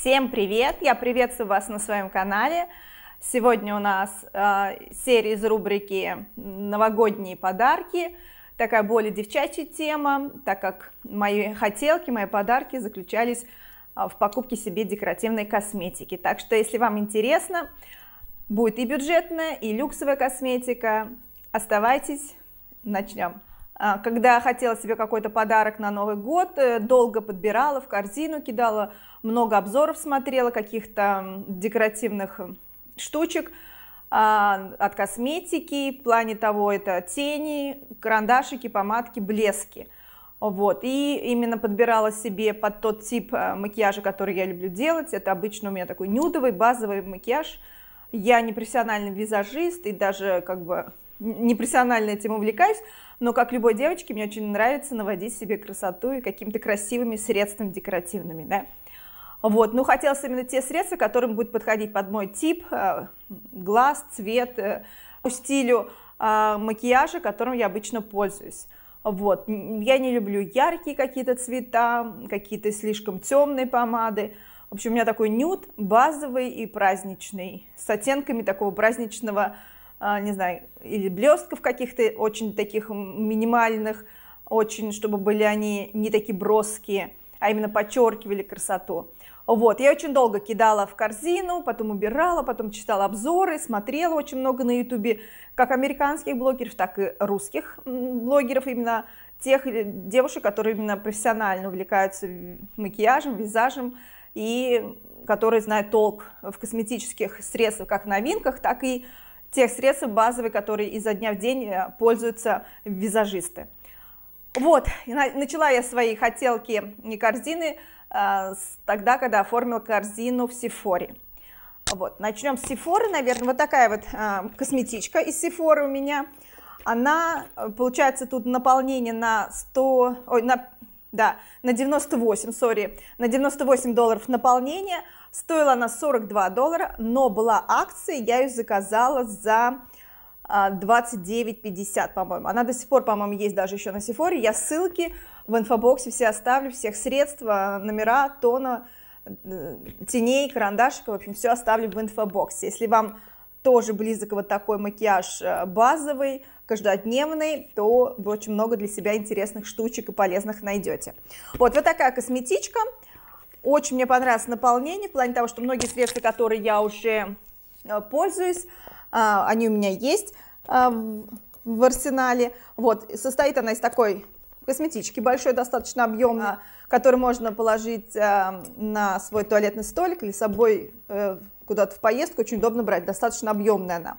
Всем привет! Я приветствую вас на своем канале. Сегодня у нас э, серия из рубрики «Новогодние подарки». Такая более девчачья тема, так как мои хотелки, мои подарки заключались э, в покупке себе декоративной косметики. Так что, если вам интересно, будет и бюджетная, и люксовая косметика. Оставайтесь, начнем. А, когда хотела себе какой-то подарок на Новый год, э, долго подбирала, в корзину кидала, много обзоров смотрела, каких-то декоративных э, штучек а, от косметики, в плане того, это тени, карандашики, помадки, блески. Вот, и именно подбирала себе под тот тип э, макияжа, который я люблю делать. Это обычно у меня такой нюдовый, базовый макияж. Я не профессиональный визажист и даже как бы не профессионально этим увлекаюсь, но, как любой девочке, мне очень нравится наводить себе красоту и какими-то красивыми средствами декоративными, да. Вот, ну, хотелось именно те средства, которым будет подходить под мой тип, э, глаз, цвет, э, по стилю э, макияжа, которым я обычно пользуюсь. Вот, я не люблю яркие какие-то цвета, какие-то слишком темные помады. В общем, у меня такой нюд базовый и праздничный, с оттенками такого праздничного а, не знаю, или блестков каких-то очень таких минимальных, очень, чтобы были они не такие броские, а именно подчеркивали красоту. Вот, я очень долго кидала в корзину, потом убирала, потом читала обзоры, смотрела очень много на ютубе, как американских блогеров, так и русских блогеров, именно тех девушек, которые именно профессионально увлекаются макияжем, визажем, и которые знают толк в косметических средствах, как новинках, так и тех средств базовых, которые изо дня в день э, пользуются визажисты. Вот, начала я свои хотелки не корзины, а тогда, когда оформил корзину в Сифоре. Вот, начнем с Сифоры, наверное, вот такая вот а, косметичка из Сифоры у меня. Она, э, получается, тут наполнение на 100, ой, на да, на 98, сори, на 98 долларов наполнение. Стоила она 42 доллара, но была акция, я ее заказала за 29,50, а, по-моему. Она до сих пор, по-моему, есть даже еще на Сифоре. Я ссылки в инфобоксе все оставлю, всех средств, а, номера, тона, э, теней, карандашиков, в общем, все оставлю в инфобоксе. Если вам тоже близок вот такой макияж э, базовый, каждодневный, то вы очень много для себя интересных штучек и полезных найдете. Вот, вот такая косметичка. Очень мне понравилось наполнение, в плане того, что многие средства, которые я уже э, пользуюсь, а, они у меня есть а, в арсенале. Вот, состоит она из такой косметички, большой достаточно объем, который можно положить э, на свой туалетный столик или с собой куда-то в поездку, очень удобно брать, достаточно объемная она.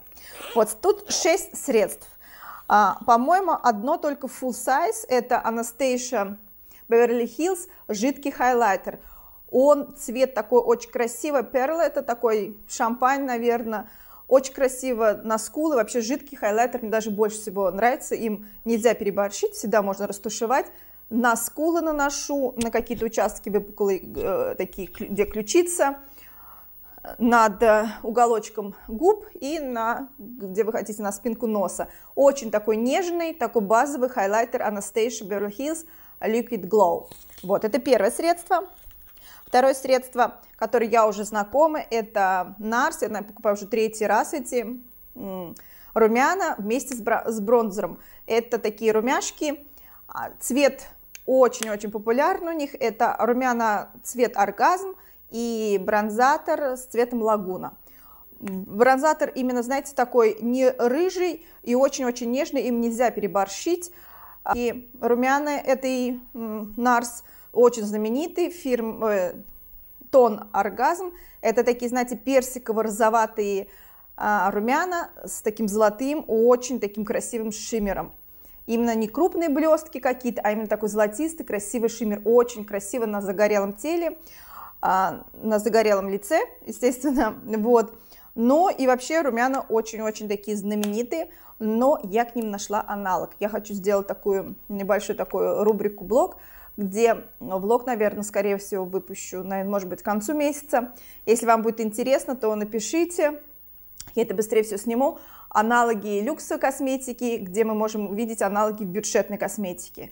Вот тут 6 средств. А, по-моему, одно только full size, это Anastasia Beverly Hills жидкий хайлайтер. Он цвет такой очень красивый, перл это такой шампань, наверное, очень красиво на скулы, вообще жидкий хайлайтер мне даже больше всего нравится, им нельзя переборщить, всегда можно растушевать. На скулы наношу, на какие-то участки выпуклые, э, такие, где ключица, над э, уголочком губ и на, где вы хотите, на спинку носа. Очень такой нежный, такой базовый хайлайтер Anastasia Beverly Hills Liquid Glow. Вот, это первое средство. Второе средство, которое я уже знакома, это NARS. Я наверное покупаю уже третий раз эти румяна вместе с бронзером. Это такие румяшки. А, цвет очень-очень популярный у них. Это румяна цвет оргазм и бронзатор с цветом лагуна. Бронзатор именно, знаете, такой не рыжий и очень-очень нежный, им нельзя переборщить. И румяна этой Нарс очень знаменитый фирм э, Тон Оргазм. Это такие, знаете, персиково-розоватые э, румяна с таким золотым, очень таким красивым шиммером. Именно не крупные блестки какие-то, а именно такой золотистый, красивый шиммер. Очень красиво на загорелом теле. А, на загорелом лице, естественно, вот. Но и вообще румяна очень-очень такие знаменитые, но я к ним нашла аналог. Я хочу сделать такую небольшую такую рубрику блог, где влог, ну, наверное, скорее всего, выпущу, наверное, может быть, к концу месяца. Если вам будет интересно, то напишите, я это быстрее все сниму. Аналоги люксовой косметики, где мы можем увидеть аналоги бюджетной косметики.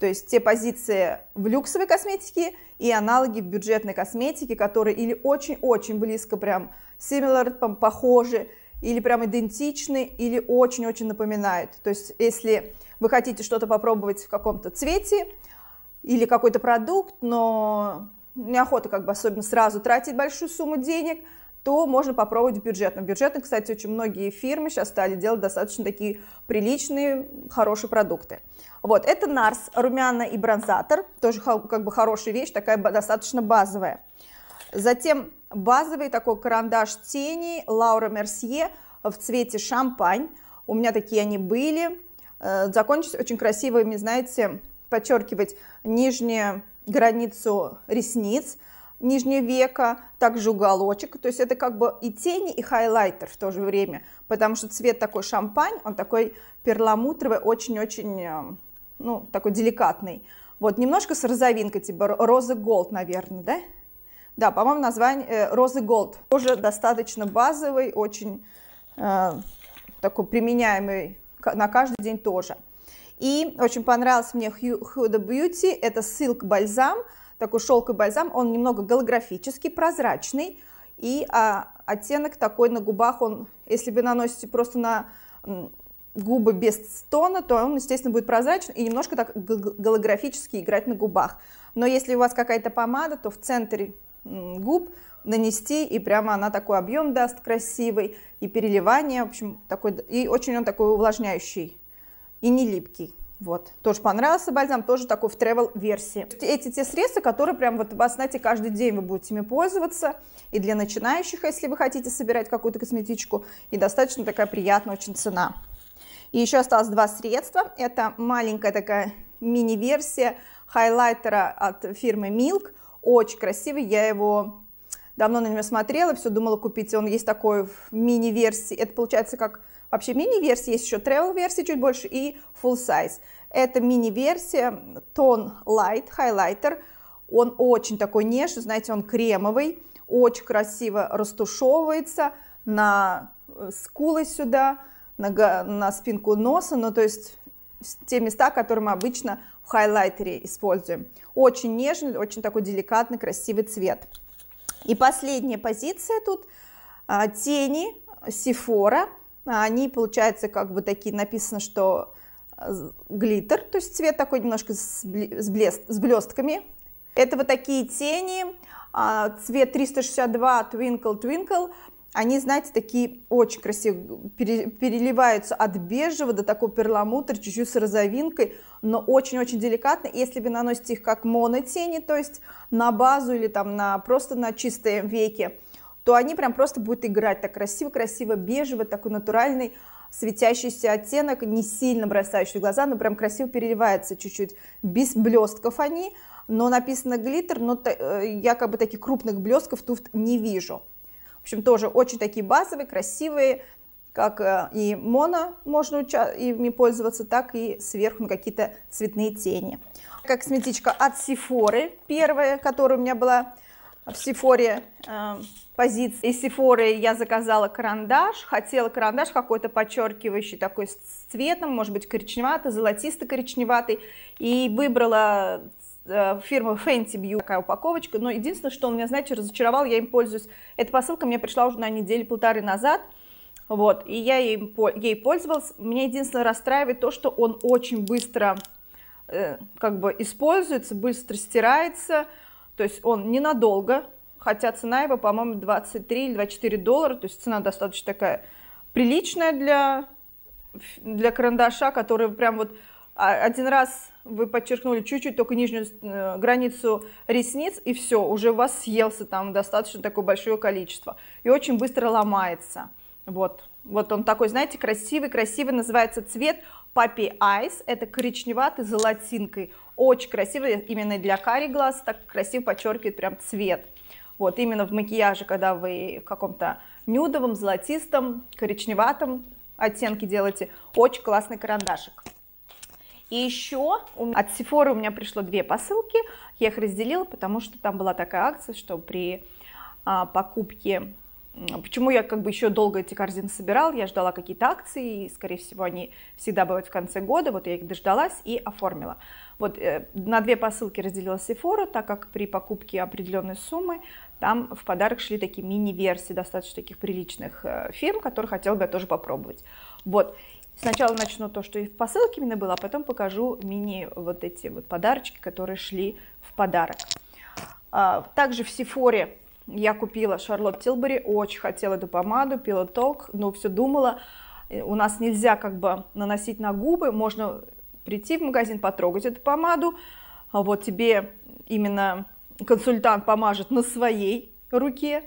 То есть те позиции в люксовой косметике и аналоги в бюджетной косметике, которые или очень-очень близко прям similar, похожи, или прям идентичны, или очень-очень напоминают. То есть если вы хотите что-то попробовать в каком-то цвете или какой-то продукт, но неохота как бы особенно сразу тратить большую сумму денег – то можно попробовать в бюджетном. Бюджетные, кстати, очень многие фирмы сейчас стали делать достаточно такие приличные, хорошие продукты. Вот, это Нарс, румяна и бронзатор, тоже как бы хорошая вещь, такая достаточно базовая. Затем базовый такой карандаш тени Лаура Мерсье в цвете шампань. У меня такие они были. Э, Закончить очень красивыми, знаете, подчеркивать нижнюю границу ресниц – нижнее веко, также уголочек. То есть это как бы и тени, и хайлайтер в то же время, потому что цвет такой шампань, он такой перламутровый, очень-очень, э, ну, такой деликатный. Вот, немножко с розовинкой, типа розы голд, наверное, да? Да, по-моему, название э, розы голд. Тоже достаточно базовый, очень э, такой применяемый на каждый день тоже. И очень понравился мне Huda Beauty, это Silk бальзам, такой шелк и бальзам, он немного голографический, прозрачный, и а, оттенок такой на губах, он, если вы наносите просто на губы без тона, то он, естественно, будет прозрачный и немножко так голографически играть на губах. Но если у вас какая-то помада, то в центре губ нанести, и прямо она такой объем даст красивый, и переливание, в общем, такой, и очень он такой увлажняющий и не липкий. Вот. Тоже понравился бальзам, тоже такой в travel версии. Эти те средства, которые прям вот вас, знаете, каждый день вы будете ими пользоваться. И для начинающих, если вы хотите собирать какую-то косметичку. И достаточно такая приятная очень цена. И еще осталось два средства. Это маленькая такая мини-версия хайлайтера от фирмы Milk. Очень красивый. Я его давно на него смотрела, все думала купить. Он есть такой в мини-версии. Это получается как Вообще мини-версии есть еще travel версии чуть больше и full size. Это мини-версия Tone Light Highlighter. Он очень такой нежный, знаете, он кремовый, очень красиво растушевывается на э, скулы сюда, на, на спинку носа, ну то есть те места, которые мы обычно в хайлайтере используем. Очень нежный, очень такой деликатный, красивый цвет. И последняя позиция тут а, тени Sephora. А они, получается, как бы такие написано, что э, глиттер, то есть цвет такой немножко с, блест, с блестками. Это вот такие тени, а, цвет 362 Twinkle Twinkle. Они, знаете, такие очень красиво переливаются от бежевого до такого перламутра, чуть-чуть с розовинкой, но очень-очень деликатно. Если вы наносите их как монотени, то есть на базу или там на, просто на чистые веки, то они прям просто будут играть так красиво-красиво, бежево, такой натуральный светящийся оттенок, не сильно бросающий в глаза, но прям красиво переливается чуть-чуть, без блестков они, но написано глиттер, но э, я как бы таких крупных блестков тут не вижу. В общем, тоже очень такие базовые, красивые, как э, и моно можно ими пользоваться, так и сверху какие-то цветные тени. Как косметичка от Сифоры, первая, которая у меня была в Сифоре, э, позиций. Из Сифоры я заказала карандаш, хотела карандаш какой-то подчеркивающий такой с цветом, может быть, коричневатый, золотисто-коричневатый, и выбрала э, фирма Fenty Beauty, такая упаковочка, но единственное, что он меня, знаете, разочаровал, я им пользуюсь. Эта посылка мне пришла уже на неделю полторы назад, вот, и я им, ей пользовалась. Меня единственное расстраивает то, что он очень быстро э, как бы используется, быстро стирается, то есть он ненадолго, хотя цена его, по-моему, 23 или 24 доллара, то есть цена достаточно такая приличная для, для карандаша, который прям вот один раз вы подчеркнули чуть-чуть только нижнюю э, границу ресниц, и все, уже у вас съелся там достаточно такое большое количество. И очень быстро ломается. Вот, вот он такой, знаете, красивый-красивый, называется цвет Puppy Eyes, это коричневатый золотинкой. Очень красивый, именно для кари глаз, так красиво подчеркивает прям цвет. Вот, именно в макияже, когда вы в каком-то нюдовом, золотистом, коричневатом оттенке делаете, очень классный карандашик. И еще от Sephora у меня пришло две посылки, я их разделила, потому что там была такая акция, что при а, покупке Почему я как бы еще долго эти корзины собирал, я ждала какие-то акции, и, скорее всего, они всегда бывают в конце года, вот я их дождалась и оформила. Вот э, на две посылки разделила Sephora, так как при покупке определенной суммы там в подарок шли такие мини-версии достаточно таких приличных э, фирм, которые хотела бы я тоже попробовать. Вот. Сначала начну то, что и в посылке именно было, а потом покажу мини вот эти вот подарочки, которые шли в подарок. А, также в Сефоре я купила Шарлотт Тилбери, очень хотела эту помаду, пила ток, но все думала, э, у нас нельзя как бы наносить на губы, можно прийти в магазин, потрогать эту помаду. А вот тебе именно консультант помажет на своей руке,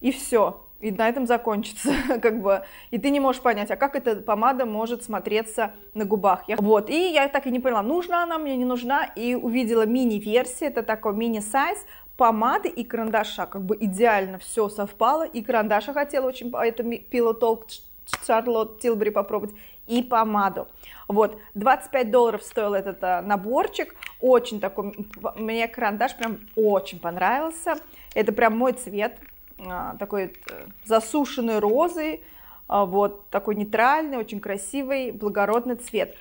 и все. И на этом закончится, как бы. И ты не можешь понять, а как эта помада может смотреться на губах. Я... Вот, и я так и не поняла, нужна она мне, не нужна. И увидела мини-версию, это такой мини-сайз помады и карандаша. Как бы идеально все совпало. И карандаша хотела очень, а это пила толк Шарлотт Тилбери попробовать и помаду. Вот, 25 долларов стоил этот э, наборчик, очень такой, мне карандаш прям очень понравился, это прям мой цвет, э, такой э, засушенной розы, вот, такой нейтральный, очень красивый, благородный цвет.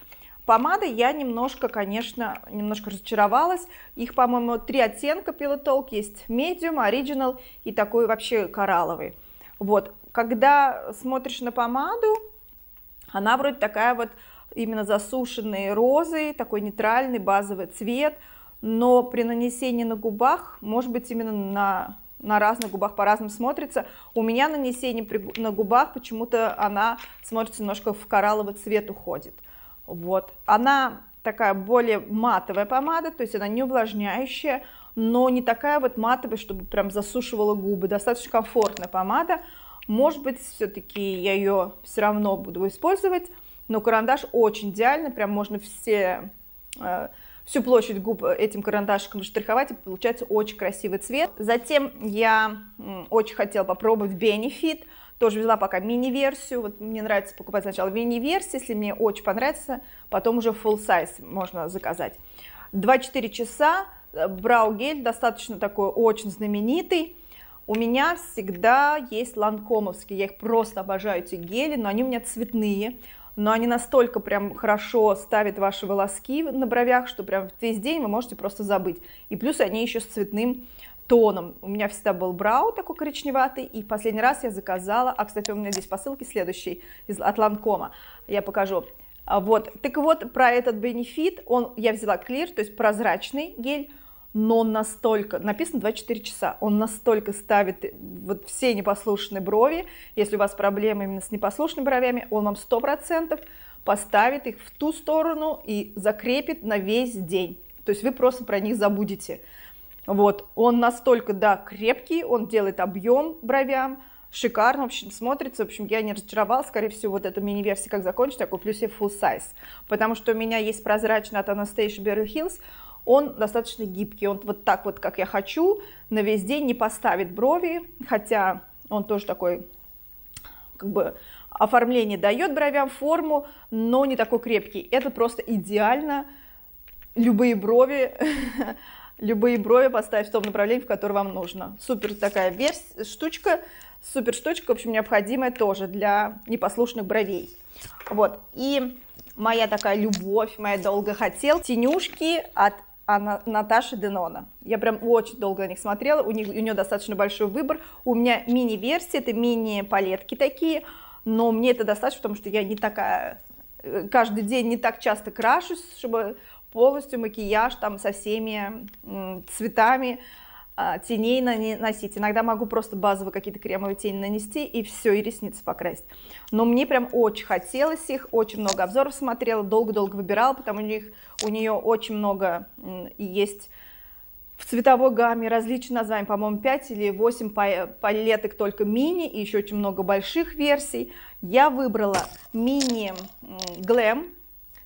Помады я немножко, конечно, немножко разочаровалась. Их, по-моему, три оттенка пилотолк есть. Medium, Original и такой вообще коралловый. Вот, когда смотришь на помаду, она вроде такая вот именно засушенные розы, такой нейтральный базовый цвет, но при нанесении на губах, может быть, именно на, на разных губах по-разному смотрится. У меня нанесение при, на губах почему-то она смотрится немножко в коралловый цвет уходит. Вот. Она такая более матовая помада, то есть она не увлажняющая, но не такая вот матовая, чтобы прям засушивала губы. Достаточно комфортная помада, может быть, все-таки я ее все равно буду использовать, но карандаш очень идеально, прям можно все, э, всю площадь губ э, этим карандашиком штриховать, и получается очень красивый цвет. Затем я очень хотела попробовать Benefit, тоже взяла пока мини-версию, вот мне нравится покупать сначала мини-версию, если мне очень понравится, потом уже full size можно заказать. 2-4 часа, э, брау гель, достаточно такой очень знаменитый, у меня всегда есть ланкомовские, я их просто обожаю, эти гели, но они у меня цветные, но они настолько прям хорошо ставят ваши волоски на бровях, что прям весь день вы можете просто забыть. И плюс они еще с цветным тоном. У меня всегда был брау такой коричневатый, и последний раз я заказала, а, кстати, у меня здесь посылки следующий из, от Ланкома, я покажу. А вот, так вот, про этот бенефит, он, я взяла клир, то есть прозрачный гель, но настолько, написано 24 часа, он настолько ставит э, вот все непослушные брови, если у вас проблемы именно с непослушными бровями, он вам 100% поставит их в ту сторону и закрепит на весь день. То есть вы просто про них забудете. Вот, он настолько, да, крепкий, он делает объем бровям, шикарно, в общем, смотрится. В общем, я не разочаровал скорее всего, вот эту мини-версию, как закончить, я куплю себе full size. Потому что у меня есть прозрачный от Anastasia Beverly Hills, он достаточно гибкий, он вот так вот, как я хочу, на весь день не поставит брови, хотя он тоже такой, как бы, оформление дает бровям форму, но не такой крепкий. Это просто идеально, любые брови, любые брови поставить в том направлении, в котором вам нужно. Супер такая версия, штучка, супер штучка, в общем, необходимая тоже для непослушных бровей. Вот, и моя такая любовь, моя долго хотел, тенюшки от Ана, Наташи Денона. Я прям очень долго на них смотрела, у, них, у нее достаточно большой выбор. У меня мини-версии, это мини-палетки такие, но мне это достаточно, потому что я не такая, э, каждый день не так часто крашусь, чтобы полностью макияж там со всеми цветами а, теней наносить. Иногда могу просто базовые какие-то кремовые тени нанести и все, и ресницы покрасить. Но мне прям очень хотелось их, очень много обзоров смотрела, долго-долго выбирала, потому у, них, у нее очень много есть в цветовой гамме различные названия, по-моему, 5 или 8 палеток только мини, и еще очень много больших версий. Я выбрала мини глэм,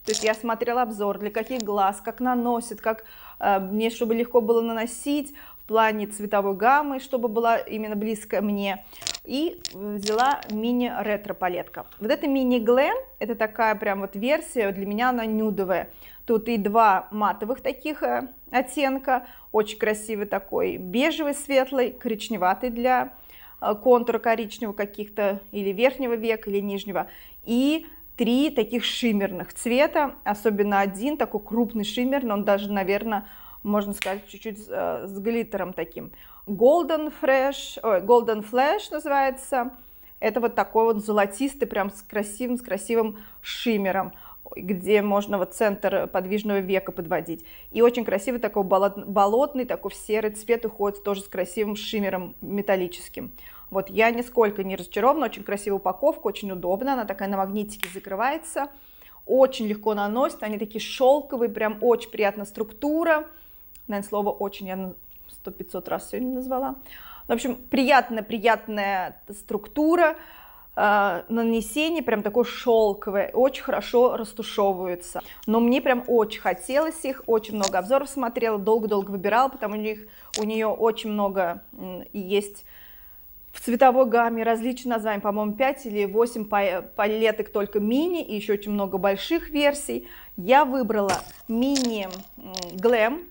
то есть я смотрела обзор, для каких глаз, как наносит, как э, мне, чтобы легко было наносить, плане цветовой гаммы, чтобы была именно близко мне. И взяла мини-ретро палетка. Вот эта мини-глен, это такая прям вот версия, для меня она нюдовая. Тут и два матовых таких э, оттенка, очень красивый такой бежевый светлый, коричневатый для э, контура коричневого каких-то, или верхнего века, или нижнего. И три таких шиммерных цвета, особенно один такой крупный шиммер, но он даже, наверное, можно сказать, чуть-чуть с, э, с глиттером таким. Golden Fresh, ой, Golden Flash называется. Это вот такой вот золотистый, прям с красивым, с красивым шиммером где можно вот центр подвижного века подводить. И очень красивый такой болотный, такой в серый цвет уходит тоже с красивым шиммером металлическим. Вот я нисколько не разочарована, очень красивая упаковка, очень удобно, она такая на магнитике закрывается, очень легко наносит, они такие шелковые, прям очень приятная структура, наверное, слово очень, я сто пятьсот раз сегодня назвала. В общем, приятная-приятная структура, э, нанесение прям такое шелковое, очень хорошо растушевываются. Но мне прям очень хотелось их, очень много обзоров смотрела, долго-долго выбирала, потому у них у нее очень много и есть в цветовой гамме различные названия, по-моему, 5 или 8 палеток только мини и еще очень много больших версий. Я выбрала мини глэм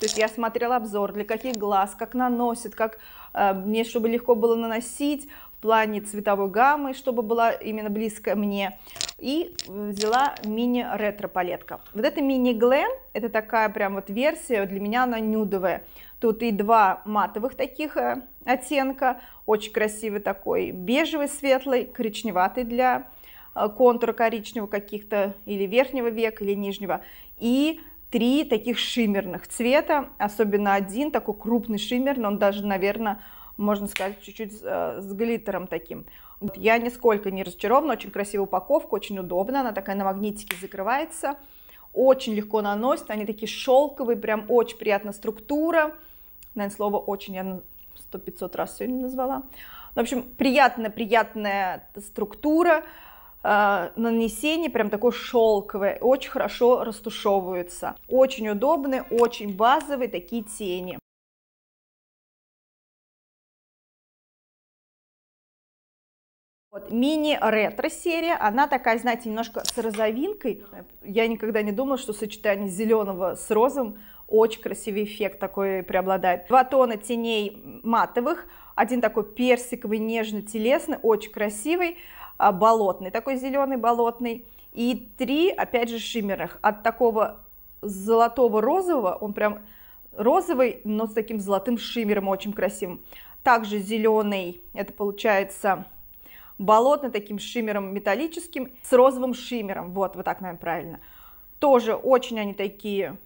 то есть я смотрела обзор, для каких глаз, как наносит, как э, мне, чтобы легко было наносить в плане цветовой гаммы, чтобы была именно близко мне. И взяла мини-ретро палетка. Вот эта мини-глен, это такая прям вот версия, для меня она нюдовая. Тут и два матовых таких э, оттенка, очень красивый такой бежевый светлый, коричневатый для э, контура коричневого каких-то или верхнего века, или нижнего. И три таких шиммерных цвета, особенно один такой крупный шиммерный, он даже, наверное, можно сказать, чуть-чуть с э, глиттером таким. Я нисколько не разочарована, очень красивая упаковка, очень удобно, она такая на магнитике закрывается, очень легко наносит, они такие шелковые, прям очень приятная структура. Наверное, слово очень я 100-500 раз сегодня назвала. В общем, приятная-приятная структура, Э, нанесение прям такой шелковый, очень хорошо растушевываются. Очень удобные, очень базовые такие тени. Вот, мини-ретро серия, она такая, знаете, немножко с розовинкой. Я никогда не думала, что сочетание зеленого с розом очень красивый эффект такой преобладает. Два тона теней матовых, один такой персиковый, нежно-телесный, очень красивый. А, болотный, такой зеленый болотный. И три, опять же, шиммерных От такого золотого-розового, он прям розовый, но с таким золотым шиммером очень красивым. Также зеленый, это получается болотный, таким шиммером металлическим, с розовым шиммером. Вот, вот так, наверное, правильно. Тоже очень они такие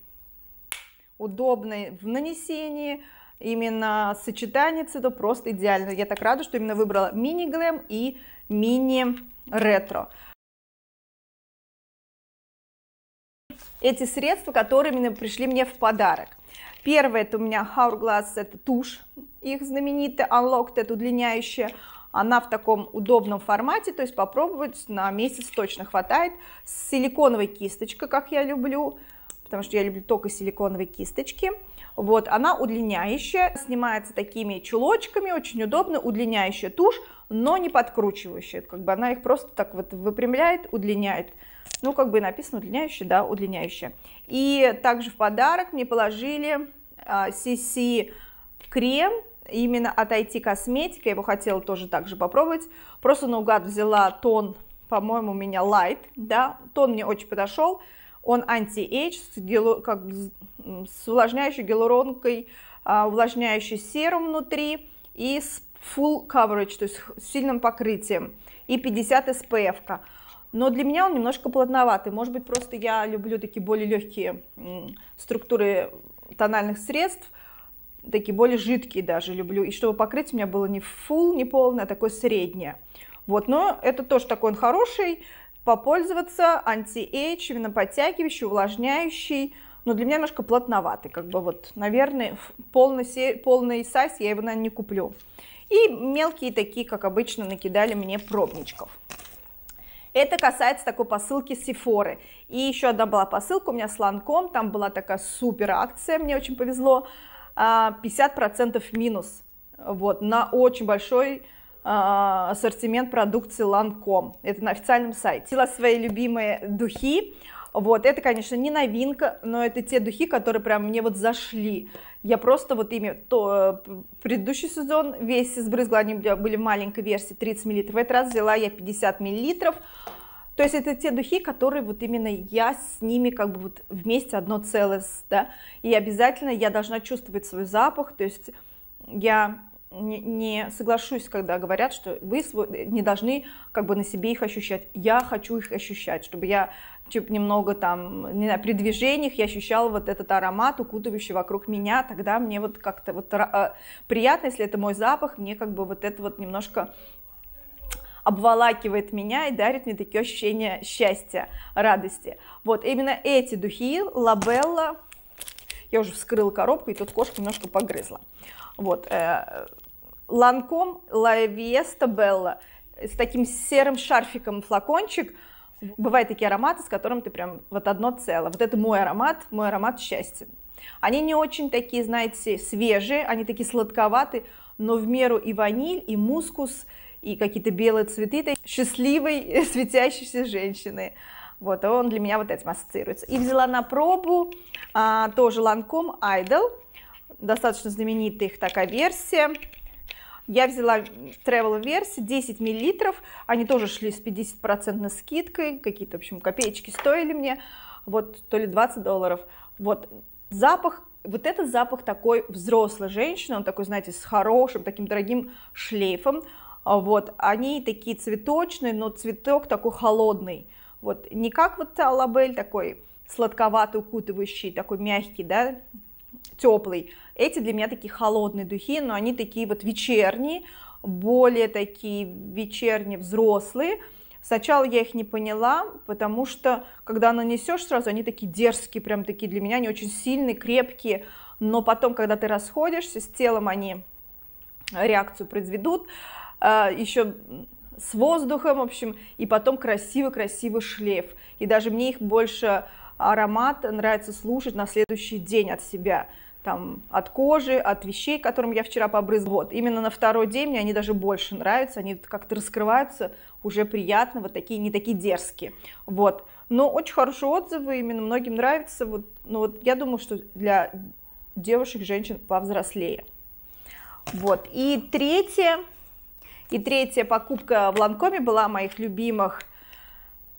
удобные в нанесении, Именно сочетание цветов просто идеально. Я так рада, что именно выбрала мини-глэм и мини-ретро. Эти средства, которые именно пришли мне в подарок. Первое это у меня Hourglass, это тушь их знаменитая, Unlocked, это удлиняющая. Она в таком удобном формате, то есть попробовать на месяц точно хватает. С силиконовой кисточкой, как я люблю, потому что я люблю только силиконовые кисточки. Вот, она удлиняющая, снимается такими чулочками, очень удобно, удлиняющая тушь, но не подкручивающая. Как бы она их просто так вот выпрямляет, удлиняет. Ну, как бы написано удлиняющая, да, удлиняющая. И также в подарок мне положили а, CC крем именно от IT косметика. Я его хотела тоже также попробовать. Просто наугад взяла тон, по-моему, у меня light, да, тон мне очень подошел. Он анти-эйдж, как с увлажняющей гиалуронкой, а, увлажняющий серум внутри и с full coverage, то есть с сильным покрытием и 50 SPF. -ка. Но для меня он немножко плотноватый. Может быть, просто я люблю такие более легкие структуры тональных средств, такие более жидкие даже люблю. И чтобы покрыть, у меня было не full, не полное, а такое среднее. Вот, но это тоже такой он хороший. Попользоваться анти-эйдж, именно подтягивающий, увлажняющий но ну, для меня немножко плотноватый, как бы вот, наверное, полный, полный сайз я его, наверное, не куплю. И мелкие такие, как обычно, накидали мне пробничков. Это касается такой посылки Сифоры. И еще одна была посылка у меня с Ланком, там была такая супер акция, мне очень повезло, 50% а, минус, вот, на очень большой а, ассортимент продукции Ланком. Это на официальном сайте. Сила свои любимые духи вот, это, конечно, не новинка, но это те духи, которые прям мне вот зашли. Я просто вот ими, то, э, предыдущий сезон весь сбрызгла, они были в маленькой версии 30 мл, в этот раз взяла я 50 мл. То есть это те духи, которые вот именно я с ними как бы вот вместе одно целое, да, и обязательно я должна чувствовать свой запах, то есть я не соглашусь, когда говорят, что вы не должны как бы на себе их ощущать. Я хочу их ощущать, чтобы я Типа, немного там, не знаю, при движениях я ощущала вот этот аромат, укутывающий вокруг меня, тогда мне вот как-то вот а, приятно, если это мой запах, мне как бы вот это вот немножко обволакивает меня и дарит мне такие ощущения счастья, радости. Вот, именно эти духи, Лабелла, я уже вскрыла коробку, и тут кошка немножко погрызла. Вот, э, Ланком Лавиеста Белла с таким серым шарфиком флакончик – Бывают такие ароматы, с которым ты прям вот одно целое. Вот это мой аромат, мой аромат счастья. Они не очень такие, знаете, свежие, они такие сладковатые, но в меру и ваниль, и мускус, и какие-то белые цветы, счастливой, светящейся женщины. Вот, а он для меня вот этим ассоциируется. И взяла на пробу а, тоже Lancome Idol, достаточно знаменитая их такая версия. Я взяла travel версию 10 миллилитров, они тоже шли с 50% скидкой, какие-то, в общем, копеечки стоили мне, вот, то ли 20 долларов. Вот, запах, вот этот запах такой взрослой женщины, он такой, знаете, с хорошим, таким дорогим шлейфом, вот, они такие цветочные, но цветок такой холодный, вот, не как вот лабель такой сладковатый, укутывающий, такой мягкий, да, теплый, эти для меня такие холодные духи, но они такие вот вечерние, более такие вечерние взрослые. Сначала я их не поняла, потому что когда нанесешь сразу, они такие дерзкие, прям такие для меня, они очень сильные, крепкие, но потом, когда ты расходишься с телом, они реакцию произведут, э, еще с воздухом, в общем, и потом красивый-красивый шлейф. И даже мне их больше аромат нравится слушать на следующий день от себя там, от кожи, от вещей, которым я вчера побрызгала. Вот, именно на второй день мне они даже больше нравятся, они как-то раскрываются, уже приятно, вот такие, не такие дерзкие. Вот, но очень хорошие отзывы, именно многим нравится, вот, но ну вот я думаю, что для девушек, женщин повзрослее. Вот, и третье, и третья покупка в Ланкоме была моих любимых –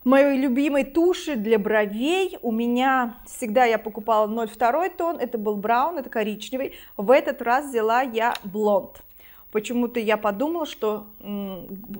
моей любимой туши для бровей. У меня всегда я покупала 0,2 тон, это был браун, это коричневый. В этот раз взяла я блонд. Почему-то я подумала, что у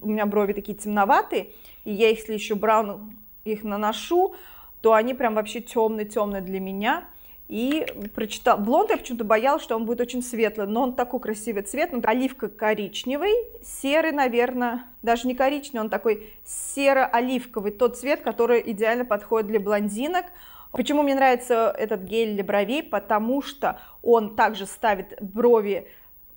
меня брови такие темноватые, и я если еще браун их наношу, то они прям вообще темные-темные для меня и прочитал. Блонд я почему-то боялась, что он будет очень светлый, но он такой красивый цвет, ну, оливко-коричневый, серый, наверное, даже не коричневый, он такой серо-оливковый, тот цвет, который идеально подходит для блондинок. Почему мне нравится этот гель для бровей? Потому что он также ставит брови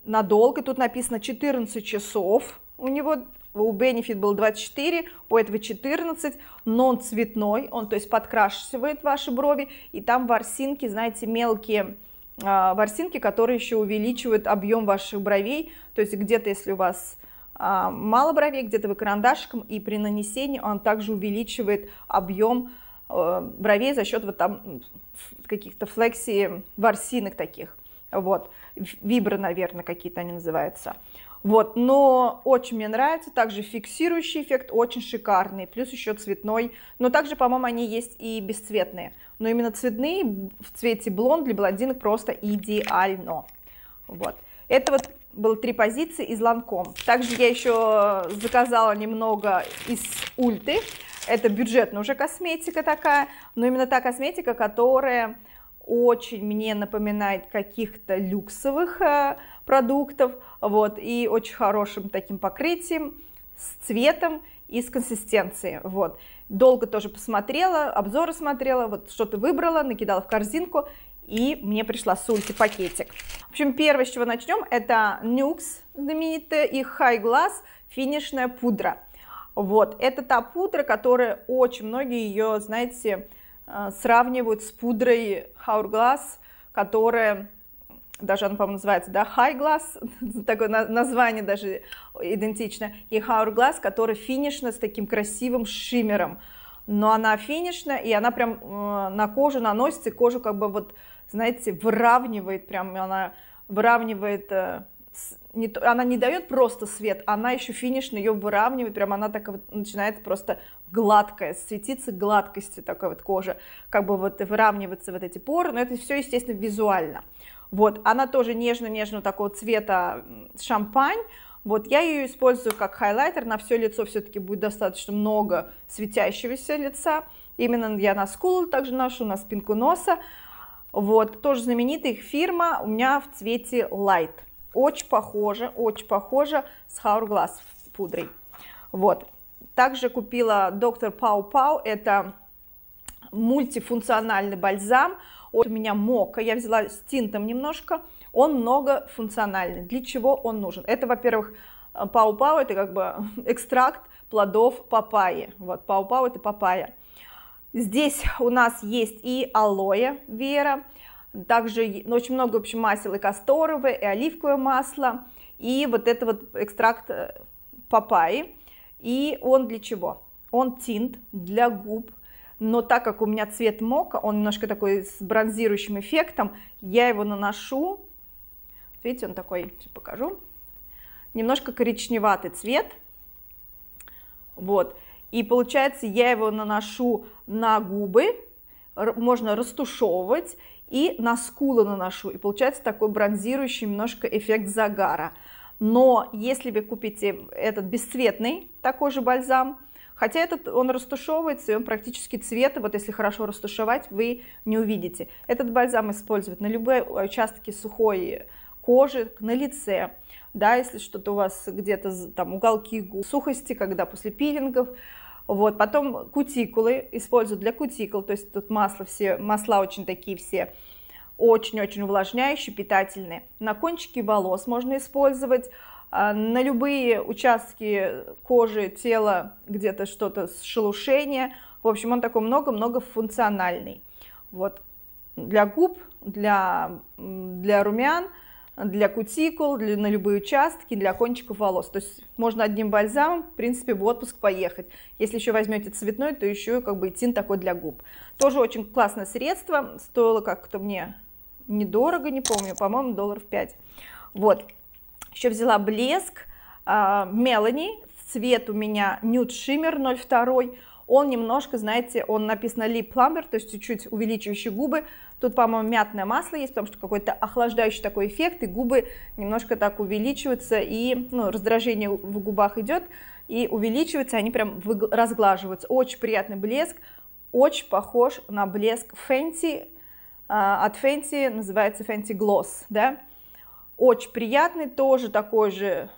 надолго, тут написано 14 часов, у него у Benefit был 24, у этого 14, но он цветной, он то есть подкрашивает ваши брови, и там ворсинки, знаете, мелкие а, ворсинки, которые еще увеличивают объем ваших бровей, то есть где-то, если у вас а, мало бровей, где-то вы карандашиком, и при нанесении он также увеличивает объем а, бровей за счет вот там каких-то флекси ворсинок таких, вот, вибры, наверное, какие-то они называются, вот, но очень мне нравится, также фиксирующий эффект очень шикарный, плюс еще цветной, но также, по-моему, они есть и бесцветные, но именно цветные в цвете блонд для блондинок просто идеально, вот. Это вот было три позиции из Ланком. Также я еще заказала немного из Ульты, это бюджетная уже косметика такая, но именно та косметика, которая очень мне напоминает каких-то люксовых э, продуктов, вот, и очень хорошим таким покрытием, с цветом и с консистенцией, вот. Долго тоже посмотрела, обзоры смотрела, вот что-то выбрала, накидала в корзинку, и мне пришла с улицы пакетик. В общем, первое, с чего начнем, это Nux, знаменитая, и High Glass финишная пудра. Вот, это та пудра, которая очень многие ее, знаете, э, сравнивают с пудрой Hourglass, которая даже он, по-моему, называется, да, High Glass, такое название даже идентично, и Hour Glass, который финишно с таким красивым шиммером, но она финишна, и она прям э, на кожу наносится, и кожу как бы вот, знаете, выравнивает прям, она выравнивает, э, она не дает просто свет, она еще финишно ее выравнивает, прям она так вот начинает просто гладкая, светиться гладкостью такой вот кожи как бы вот выравниваться вот эти поры, но это все, естественно, визуально. Вот, она тоже нежно-нежно такого цвета шампань. Вот, я ее использую как хайлайтер, на все лицо все-таки будет достаточно много светящегося лица. Именно я на скулу также ношу, на спинку носа. Вот, тоже знаменитая их фирма, у меня в цвете Light. Очень похоже, очень похоже с Hourglass пудрой. Вот, также купила доктор Пау Пау, это мультифункциональный бальзам, у меня мока, я взяла с тинтом немножко, он многофункциональный. Для чего он нужен? Это, во-первых, э, пау-пау, это как бы экстракт плодов папайи. Вот, пау-пау это папайя. Здесь у нас есть и алоэ вера, также ну, очень много, в общем, масел и касторовое, и оливковое масло, и вот это вот экстракт э, папайи. И он для чего? Он тинт для губ, но так как у меня цвет мока, он немножко такой с бронзирующим эффектом, я его наношу, видите, он такой, сейчас покажу, немножко коричневатый цвет, вот, и получается я его наношу на губы, можно растушевывать, и на скулы наношу, и получается такой бронзирующий немножко эффект загара. Но если вы купите этот бесцветный такой же бальзам, Хотя этот, он растушевывается, и он практически цвета, вот если хорошо растушевать, вы не увидите. Этот бальзам использовать на любые участки сухой кожи, на лице, да, если что-то у вас где-то там уголки губ, сухости, когда после пилингов, вот, потом кутикулы используют для кутикул, то есть тут масло все, масла очень такие все очень-очень увлажняющие, питательные. На кончике волос можно использовать, а на любые участки кожи, тела, где-то что-то с шелушение. В общем, он такой много-много функциональный. Вот. Для губ, для, для румян, для кутикул, для, на любые участки, для кончиков волос. То есть можно одним бальзамом, в принципе, в отпуск поехать. Если еще возьмете цветной, то еще как бы и тин такой для губ. Тоже очень классное средство. Стоило как-то мне недорого, не помню, по-моему, долларов 5. Вот. Еще взяла блеск а, Мелани, цвет у меня Nude Shimmer 02, он немножко, знаете, он написано Lip Plumber, то есть чуть-чуть увеличивающий губы, тут, по-моему, мятное масло есть, потому что какой-то охлаждающий такой эффект, и губы немножко так увеличиваются, и ну, раздражение в губах идет, и увеличиваются, они прям разглаживаются, очень приятный блеск, очень похож на блеск Fenty, а, от Fenty называется Fenty Gloss, да, очень приятный, тоже такой же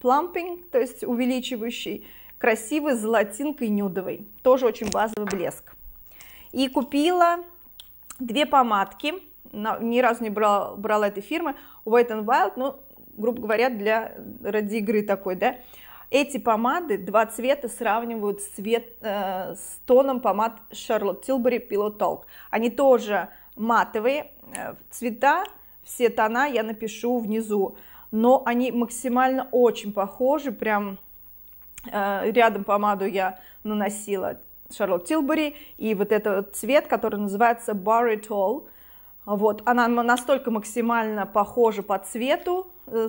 плампинг, то есть увеличивающий, красивый, золотинкой нюдовый тоже очень базовый блеск. И купила две помадки, ни разу не брала, брала этой фирмы, Wet n Wild, ну, грубо говоря, для, ради игры такой, да. Эти помады, два цвета сравнивают цвет, э, с тоном помад Charlotte Tilbury Pillow Talk. Они тоже матовые, э, цвета все тона я напишу внизу. Но они максимально очень похожи, прям э, рядом помаду я наносила Шарлотт Тилбери и вот этот цвет, который называется Baritol. Вот, она настолько максимально похожа по цвету, э,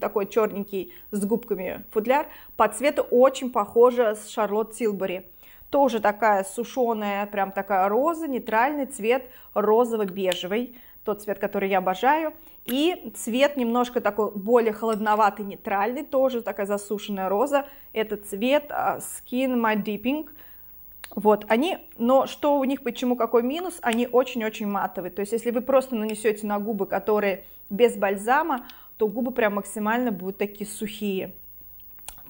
такой черненький с губками футляр, по цвету очень похожа с Шарлотт Тилбери. Тоже такая сушеная, прям такая роза, нейтральный цвет розово-бежевый тот цвет, который я обожаю. И цвет немножко такой более холодноватый, нейтральный, тоже такая засушенная роза. Это цвет а, Skin My Dipping. Вот, они, но что у них, почему, какой минус, они очень-очень матовые. То есть, если вы просто нанесете на губы, которые без бальзама, то губы прям максимально будут такие сухие.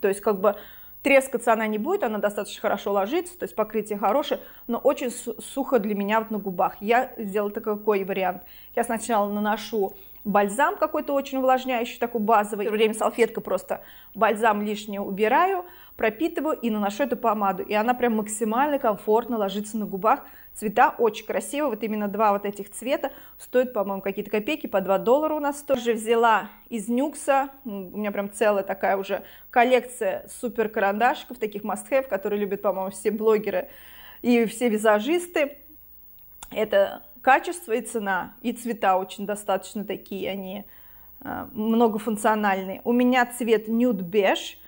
То есть, как бы, Трескаться она не будет, она достаточно хорошо ложится, то есть покрытие хорошее, но очень сухо для меня вот на губах. Я сделала такой вариант. Я сначала наношу бальзам какой-то очень увлажняющий, такой базовый. Время салфетка просто бальзам лишнее убираю, пропитываю и наношу эту помаду. И она прям максимально комфортно ложится на губах. Цвета очень красивые, вот именно два вот этих цвета. Стоят, по-моему, какие-то копейки, по 2 доллара у нас тоже взяла из Нюкса, у меня прям целая такая уже коллекция супер карандашиков, таких must-have, которые любят, по-моему, все блогеры и все визажисты. Это качество и цена, и цвета очень достаточно такие, они э, многофункциональные. У меня цвет нюд беж,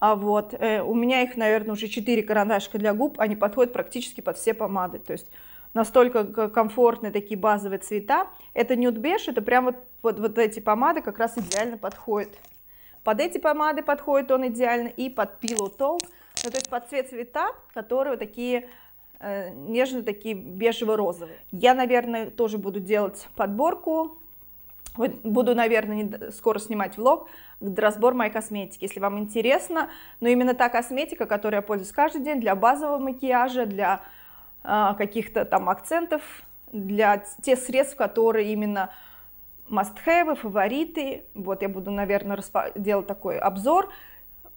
а вот э, у меня их, наверное, уже 4 карандашка для губ, они подходят практически под все помады, то есть настолько комфортные такие базовые цвета. Это нюд беж, это прям вот, вот, вот эти помады как раз идеально подходят. Под эти помады подходит он идеально и под пилу тоу, ну, то есть под цвет цвета, которые такие Э, нежно такие бежево-розовые. Я, наверное, тоже буду делать подборку, буду, наверное, скоро снимать влог, разбор моей косметики, если вам интересно. Но именно та косметика, которой я пользуюсь каждый день для базового макияжа, для э, каких-то там акцентов, для тех средств, которые именно must-have, фавориты. Вот я буду, наверное, делать такой обзор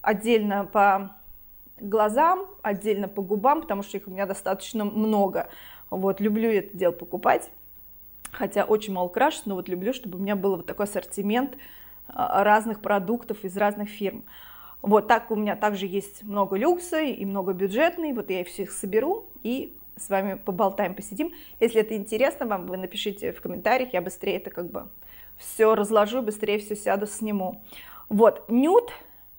отдельно по глазам, отдельно по губам, потому что их у меня достаточно много. Вот, люблю это дело покупать, хотя очень мало краш, но вот люблю, чтобы у меня был вот такой ассортимент а, разных продуктов из разных фирм. Вот так у меня также есть много люкса и много бюджетный, вот я их всех соберу и с вами поболтаем, посидим. Если это интересно вам, вы напишите в комментариях, я быстрее это как бы все разложу, быстрее все сяду, сниму. Вот, нюд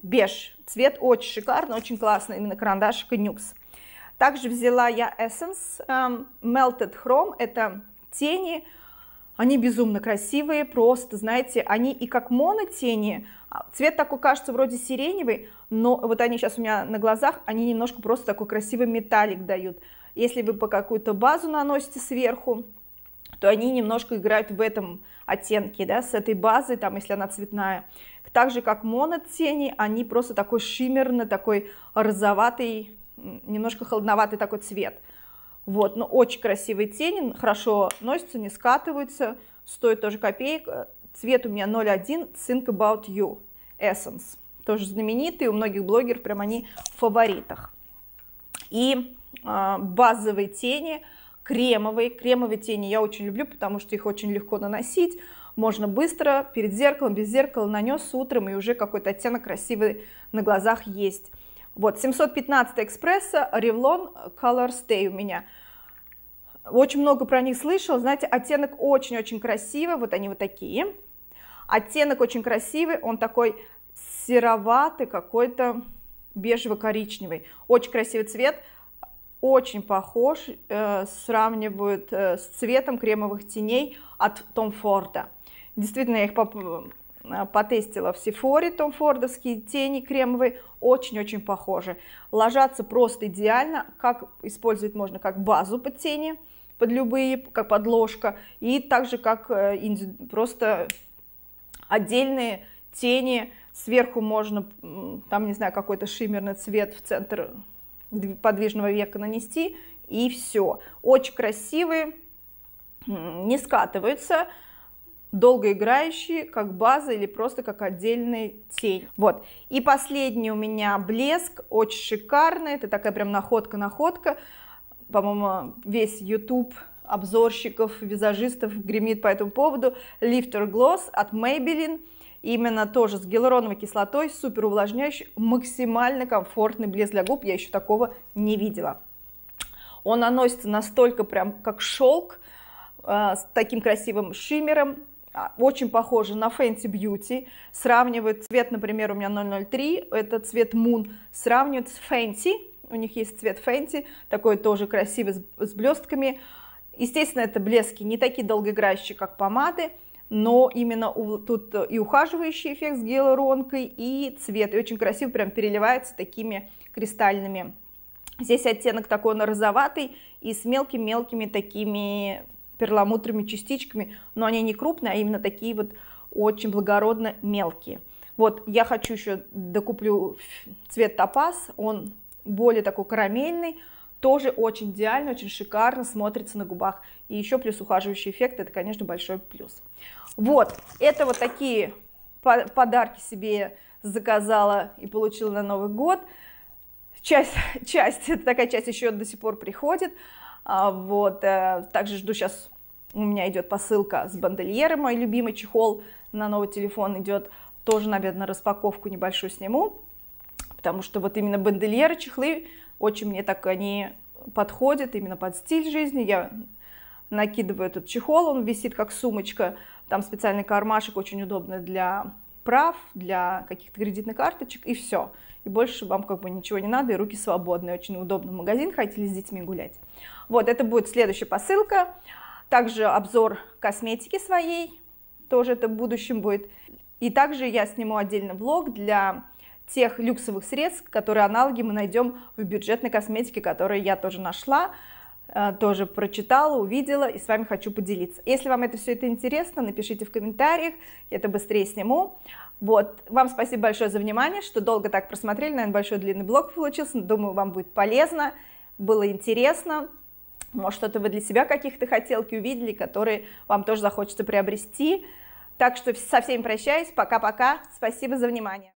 беж. Цвет очень шикарный, очень классный, именно карандашик и нюкс. Также взяла я Essence um, Melted Chrome, это тени, они безумно красивые, просто, знаете, они и как монотени, а, цвет такой кажется вроде сиреневый, но вот они сейчас у меня на глазах, они немножко просто такой красивый металлик дают. Если вы по какую-то базу наносите сверху, то они немножко играют в этом оттенки, да, с этой базы, там, если она цветная. Так же, как моноцени, они просто такой шиммерно, такой розоватый, немножко холодноватый такой цвет. Вот, но очень красивые тени, хорошо носятся, не скатываются, стоит тоже копеек. Э, цвет у меня 0,1, Think About You, Essence. Тоже знаменитый, у многих блогеров прям они в фаворитах. И э, базовые тени – кремовый. Кремовые тени я очень люблю, потому что их очень легко наносить. Можно быстро, перед зеркалом, без зеркала нанес утром, и уже какой-то оттенок красивый на глазах есть. Вот, 715 экспресса, Revlon Color Stay у меня. Очень много про них слышал Знаете, оттенок очень-очень красивый. Вот они вот такие. Оттенок очень красивый. Он такой сероватый какой-то бежево-коричневый. Очень красивый цвет очень похож, э, сравнивают э, с цветом кремовых теней от Том Форда. Действительно, я их э, потестила в Сифоре, Том Фордовские тени кремовые, очень-очень похожи. Ложатся просто идеально, как использовать можно как базу под тени, под любые, как подложка, и также как э, просто отдельные тени, сверху можно, там, не знаю, какой-то шиммерный цвет в центр подвижного века нанести, и все. Очень красивые, не скатываются, долгоиграющие, как база или просто как отдельный тень. Вот. И последний у меня блеск, очень шикарный, это такая прям находка-находка. По-моему, весь YouTube обзорщиков, визажистов гремит по этому поводу. Lifter Gloss от Maybelline именно тоже с гиалуроновой кислотой, супер увлажняющий, максимально комфортный блеск для губ, я еще такого не видела. Он наносится настолько прям как шелк, а, с таким красивым шиммером, а, очень похоже на Fenty Beauty, сравнивают цвет, например, у меня 003, это цвет Moon, сравнивают с Fenty, у них есть цвет Fenty, такой тоже красивый, с, блестками, естественно, это блески не такие долгоиграющие, как помады, но именно у, тут э, и ухаживающий эффект с гиалуронкой, и цвет. И очень красиво прям переливается такими кристальными. Здесь оттенок такой он розоватый и с мелкими-мелкими такими перламутрами частичками, но они не крупные, а именно такие вот очень благородно мелкие. Вот, я хочу еще докуплю цвет топаз, он более такой карамельный, тоже очень идеально, очень шикарно смотрится на губах. И еще плюс ухаживающий эффект, это, конечно, большой плюс. Вот, это вот такие подарки себе заказала и получила на Новый год. Часть, часть, это такая часть еще до сих пор приходит. А, вот, э, также жду сейчас, у меня идет посылка с бандельера, мой любимый чехол на новый телефон идет. Тоже, наверное, распаковку небольшую сниму, потому что вот именно бандельеры, чехлы, очень мне так они подходят именно под стиль жизни. Я накидываю этот чехол, он висит как сумочка, там специальный кармашек очень удобный для прав, для каких-то кредитных карточек, и все. И больше вам как бы ничего не надо, и руки свободные. Очень удобно магазин ходили с детьми гулять. Вот, это будет следующая посылка. Также обзор косметики своей, тоже это в будущем будет. И также я сниму отдельный влог для тех люксовых средств, которые аналоги мы найдем в бюджетной косметике, которые я тоже нашла. Э, тоже прочитала, увидела и с вами хочу поделиться. Если вам это все это интересно, напишите в комментариях, я это быстрее сниму. Вот, вам спасибо большое за внимание, что долго так просмотрели, наверное, большой длинный блог получился, думаю, вам будет полезно, было интересно, может, что-то вы для себя каких-то хотелки увидели, которые вам тоже захочется приобрести. Так что со всеми прощаюсь, пока-пока, спасибо за внимание.